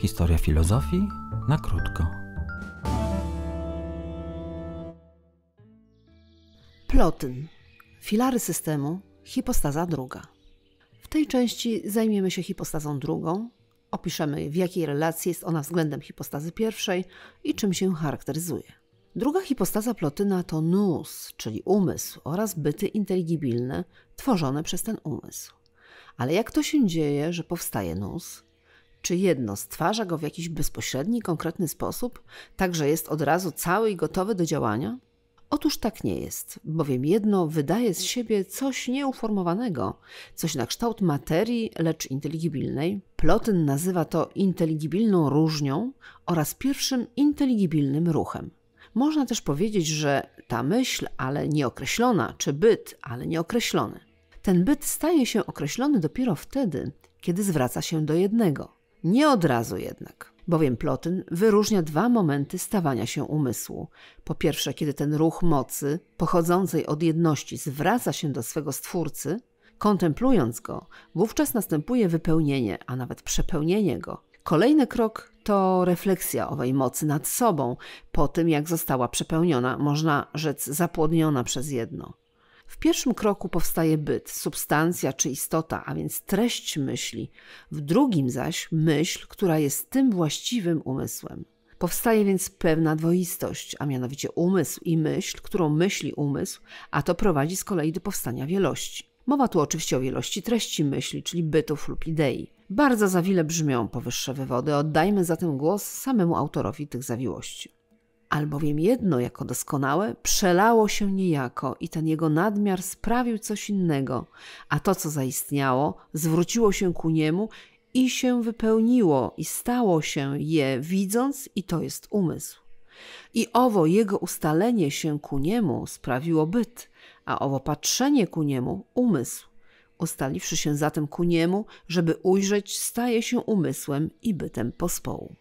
Historia filozofii na krótko. Plotyn. Filary systemu. Hipostaza druga. W tej części zajmiemy się hipostazą drugą. Opiszemy, w jakiej relacji jest ona względem hipostazy pierwszej i czym się charakteryzuje. Druga hipostaza plotyna to nous, czyli umysł oraz byty inteligibilne tworzone przez ten umysł. Ale jak to się dzieje, że powstaje nos? Czy jedno stwarza go w jakiś bezpośredni, konkretny sposób, tak że jest od razu cały i gotowy do działania? Otóż tak nie jest, bowiem jedno wydaje z siebie coś nieuformowanego, coś na kształt materii, lecz inteligibilnej. Plotyn nazywa to inteligibilną różnią oraz pierwszym inteligibilnym ruchem. Można też powiedzieć, że ta myśl, ale nieokreślona, czy byt, ale nieokreślony. Ten byt staje się określony dopiero wtedy, kiedy zwraca się do jednego. Nie od razu jednak, bowiem Plotyn wyróżnia dwa momenty stawania się umysłu. Po pierwsze, kiedy ten ruch mocy pochodzącej od jedności zwraca się do swego stwórcy, kontemplując go, wówczas następuje wypełnienie, a nawet przepełnienie go. Kolejny krok to refleksja owej mocy nad sobą, po tym jak została przepełniona, można rzec zapłodniona przez jedno. W pierwszym kroku powstaje byt, substancja czy istota, a więc treść myśli, w drugim zaś myśl, która jest tym właściwym umysłem. Powstaje więc pewna dwoistość, a mianowicie umysł i myśl, którą myśli umysł, a to prowadzi z kolei do powstania wielości. Mowa tu oczywiście o wielości treści myśli, czyli bytów lub idei. Bardzo zawile brzmią powyższe wywody, oddajmy zatem głos samemu autorowi tych zawiłości albowiem jedno jako doskonałe przelało się niejako i ten jego nadmiar sprawił coś innego, a to, co zaistniało, zwróciło się ku niemu i się wypełniło i stało się je widząc i to jest umysł. I owo jego ustalenie się ku niemu sprawiło byt, a owo patrzenie ku niemu umysł. Ustaliwszy się zatem ku niemu, żeby ujrzeć, staje się umysłem i bytem pospołu.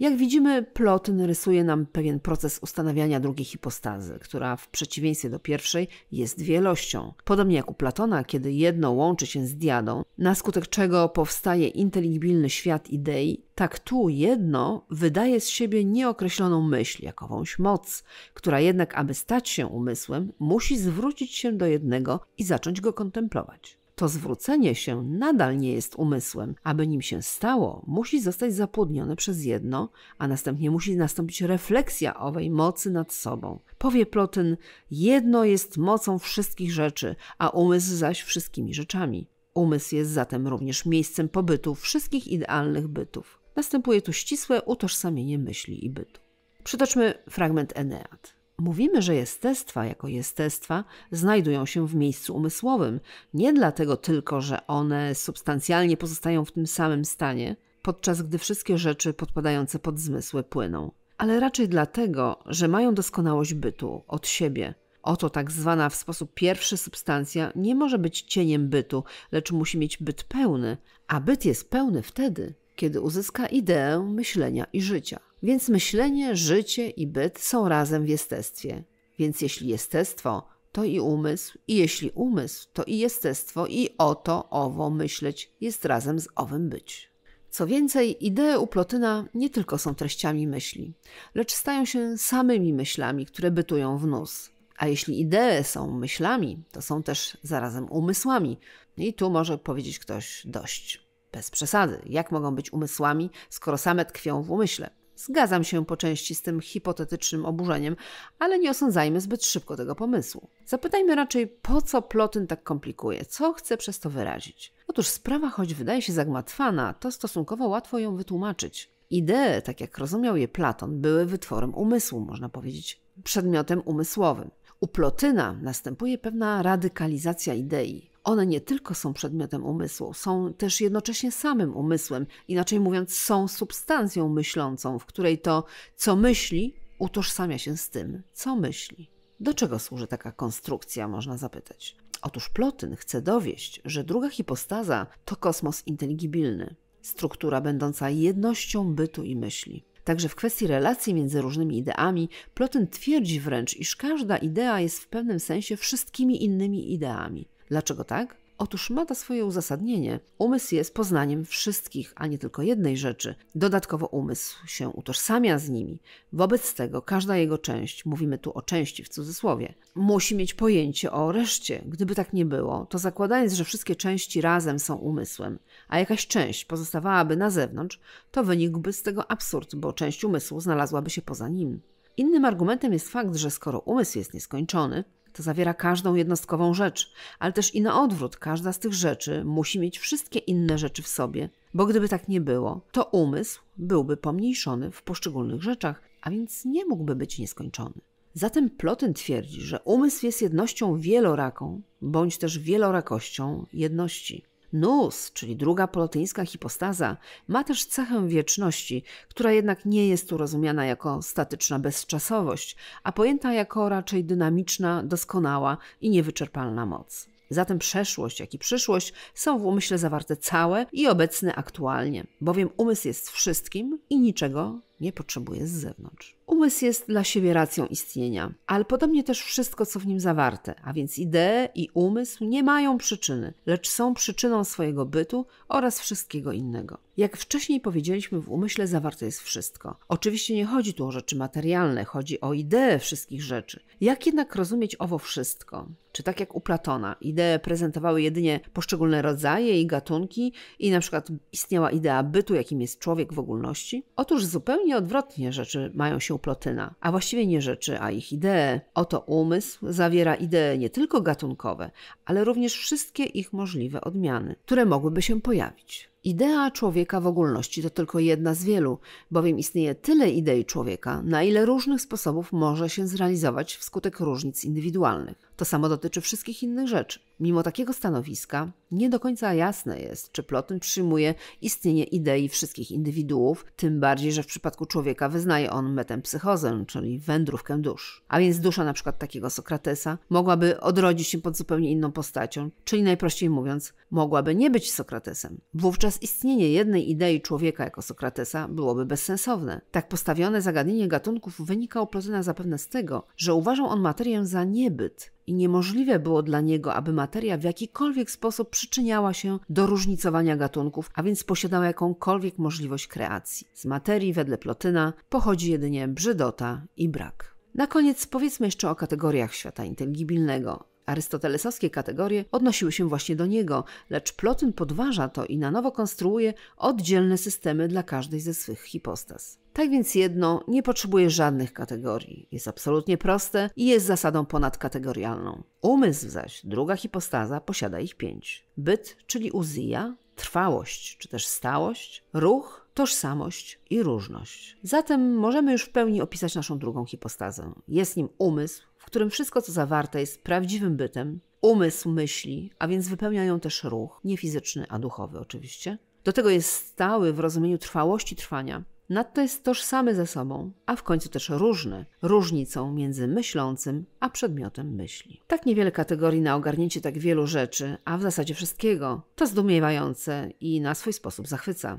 Jak widzimy, Plotyn rysuje nam pewien proces ustanawiania drugiej hipostazy, która w przeciwieństwie do pierwszej jest wielością. Podobnie jak u Platona, kiedy jedno łączy się z diadą, na skutek czego powstaje inteligibilny świat idei, tak tu jedno wydaje z siebie nieokreśloną myśl, jakąś moc, która jednak, aby stać się umysłem, musi zwrócić się do jednego i zacząć go kontemplować to zwrócenie się nadal nie jest umysłem. Aby nim się stało, musi zostać zapłodnione przez jedno, a następnie musi nastąpić refleksja owej mocy nad sobą. Powie Plotyn, jedno jest mocą wszystkich rzeczy, a umysł zaś wszystkimi rzeczami. Umysł jest zatem również miejscem pobytu wszystkich idealnych bytów. Następuje tu ścisłe utożsamienie myśli i bytu. Przytoczmy fragment Eneat. Mówimy, że jestestwa jako jestestwa znajdują się w miejscu umysłowym, nie dlatego tylko, że one substancjalnie pozostają w tym samym stanie, podczas gdy wszystkie rzeczy podpadające pod zmysły płyną, ale raczej dlatego, że mają doskonałość bytu od siebie. Oto tak zwana w sposób pierwszy substancja nie może być cieniem bytu, lecz musi mieć byt pełny, a byt jest pełny wtedy, kiedy uzyska ideę myślenia i życia. Więc myślenie, życie i byt są razem w jestestwie. Więc jeśli jestestwo, to i umysł, i jeśli umysł, to i jestestwo, i oto owo myśleć jest razem z owym być. Co więcej, idee u Plotyna nie tylko są treściami myśli, lecz stają się samymi myślami, które bytują w nus. A jeśli idee są myślami, to są też zarazem umysłami. I tu może powiedzieć ktoś dość. Bez przesady. Jak mogą być umysłami, skoro same tkwią w umyśle? Zgadzam się po części z tym hipotetycznym oburzeniem, ale nie osądzajmy zbyt szybko tego pomysłu. Zapytajmy raczej, po co Plotyn tak komplikuje, co chce przez to wyrazić. Otóż sprawa, choć wydaje się zagmatwana, to stosunkowo łatwo ją wytłumaczyć. Idee, tak jak rozumiał je Platon, były wytworem umysłu, można powiedzieć, przedmiotem umysłowym. U Plotyna następuje pewna radykalizacja idei, one nie tylko są przedmiotem umysłu, są też jednocześnie samym umysłem, inaczej mówiąc, są substancją myślącą, w której to, co myśli, utożsamia się z tym, co myśli. Do czego służy taka konstrukcja, można zapytać. Otóż Plotyn chce dowieść, że druga hipostaza to kosmos inteligibilny, struktura będąca jednością bytu i myśli. Także w kwestii relacji między różnymi ideami, Plotyn twierdzi wręcz, iż każda idea jest w pewnym sensie wszystkimi innymi ideami. Dlaczego tak? Otóż ma to swoje uzasadnienie. Umysł jest poznaniem wszystkich, a nie tylko jednej rzeczy. Dodatkowo umysł się utożsamia z nimi. Wobec tego każda jego część, mówimy tu o części w cudzysłowie, musi mieć pojęcie o reszcie. Gdyby tak nie było, to zakładając, że wszystkie części razem są umysłem, a jakaś część pozostawałaby na zewnątrz, to wynikłby z tego absurd, bo część umysłu znalazłaby się poza nim. Innym argumentem jest fakt, że skoro umysł jest nieskończony, to zawiera każdą jednostkową rzecz, ale też i na odwrót, każda z tych rzeczy musi mieć wszystkie inne rzeczy w sobie, bo gdyby tak nie było, to umysł byłby pomniejszony w poszczególnych rzeczach, a więc nie mógłby być nieskończony. Zatem Plotyn twierdzi, że umysł jest jednością wieloraką, bądź też wielorakością jedności. Nus, czyli druga polotyńska hipostaza, ma też cechę wieczności, która jednak nie jest tu rozumiana jako statyczna bezczasowość, a pojęta jako raczej dynamiczna, doskonała i niewyczerpalna moc. Zatem przeszłość, jak i przyszłość są w umyśle zawarte całe i obecne aktualnie, bowiem umysł jest wszystkim i niczego nie potrzebuje z zewnątrz. Umysł jest dla siebie racją istnienia, ale podobnie też wszystko, co w nim zawarte, a więc idee i umysł nie mają przyczyny, lecz są przyczyną swojego bytu oraz wszystkiego innego. Jak wcześniej powiedzieliśmy, w umyśle zawarte jest wszystko. Oczywiście nie chodzi tu o rzeczy materialne, chodzi o ideę wszystkich rzeczy. Jak jednak rozumieć owo wszystko? Czy tak jak u Platona, idee prezentowały jedynie poszczególne rodzaje i gatunki i na przykład istniała idea bytu, jakim jest człowiek w ogólności? Otóż zupełnie Zupełnie odwrotnie rzeczy mają się u Plotyna, a właściwie nie rzeczy, a ich idee. Oto umysł zawiera idee nie tylko gatunkowe, ale również wszystkie ich możliwe odmiany, które mogłyby się pojawić. Idea człowieka w ogólności to tylko jedna z wielu, bowiem istnieje tyle idei człowieka, na ile różnych sposobów może się zrealizować wskutek różnic indywidualnych. To samo dotyczy wszystkich innych rzeczy. Mimo takiego stanowiska nie do końca jasne jest, czy Plotyn przyjmuje istnienie idei wszystkich indywiduów, tym bardziej, że w przypadku człowieka wyznaje on metempsychozę, czyli wędrówkę dusz. A więc dusza na przykład takiego Sokratesa mogłaby odrodzić się pod zupełnie inną postacią, czyli najprościej mówiąc, mogłaby nie być Sokratesem. Wówczas istnienie jednej idei człowieka jako Sokratesa byłoby bezsensowne. Tak postawione zagadnienie gatunków u Plotyna zapewne z tego, że uważał on materię za niebyt i niemożliwe było dla niego, aby materia w jakikolwiek sposób przyczyniała się do różnicowania gatunków, a więc posiadała jakąkolwiek możliwość kreacji. Z materii, wedle Plotyna, pochodzi jedynie brzydota i brak. Na koniec powiedzmy jeszcze o kategoriach świata inteligibilnego. Arystotelesowskie kategorie odnosiły się właśnie do niego, lecz Plotyn podważa to i na nowo konstruuje oddzielne systemy dla każdej ze swych hipostas. Tak więc jedno nie potrzebuje żadnych kategorii, jest absolutnie proste i jest zasadą ponadkategorialną. Umysł zaś, druga hipostaza, posiada ich pięć. Byt, czyli uzija, trwałość, czy też stałość, ruch, tożsamość i różność. Zatem możemy już w pełni opisać naszą drugą hipostazę. Jest nim umysł, w którym wszystko, co zawarte, jest prawdziwym bytem, umysł myśli, a więc wypełnia ją też ruch, nie fizyczny, a duchowy oczywiście. Do tego jest stały w rozumieniu trwałości trwania, Nadto jest tożsamy ze sobą, a w końcu też różny, różnicą między myślącym a przedmiotem myśli. Tak niewiele kategorii na ogarnięcie tak wielu rzeczy, a w zasadzie wszystkiego, to zdumiewające i na swój sposób zachwyca.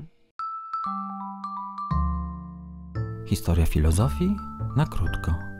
Historia filozofii na krótko.